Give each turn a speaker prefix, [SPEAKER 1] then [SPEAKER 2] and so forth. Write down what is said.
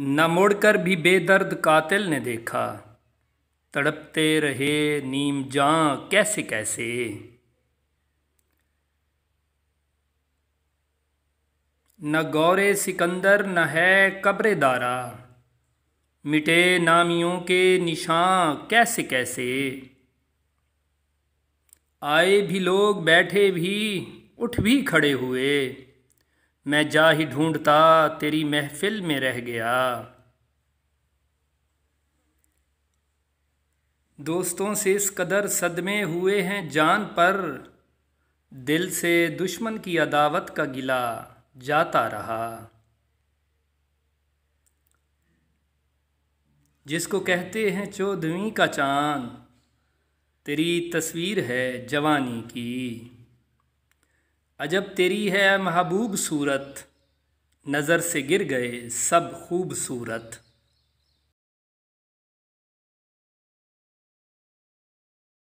[SPEAKER 1] न मुड़कर भी बेदर्द कातिल ने देखा तड़पते रहे नीम जा कैसे कैसे न गौरे सिकंदर न है कब्रे दारा मिटे नामियों के निशां कैसे कैसे आए भी लोग बैठे भी उठ भी खड़े हुए मैं जा ही ढूंढता तेरी महफिल में रह गया दोस्तों से इस कदर सदमे हुए हैं जान पर दिल से दुश्मन की अदावत का गिला जाता रहा जिसको कहते हैं चौदहवीं का चांद तेरी तस्वीर है जवानी की अजब तेरी है महबूब सूरत नज़र से गिर गए सब खूबसूरत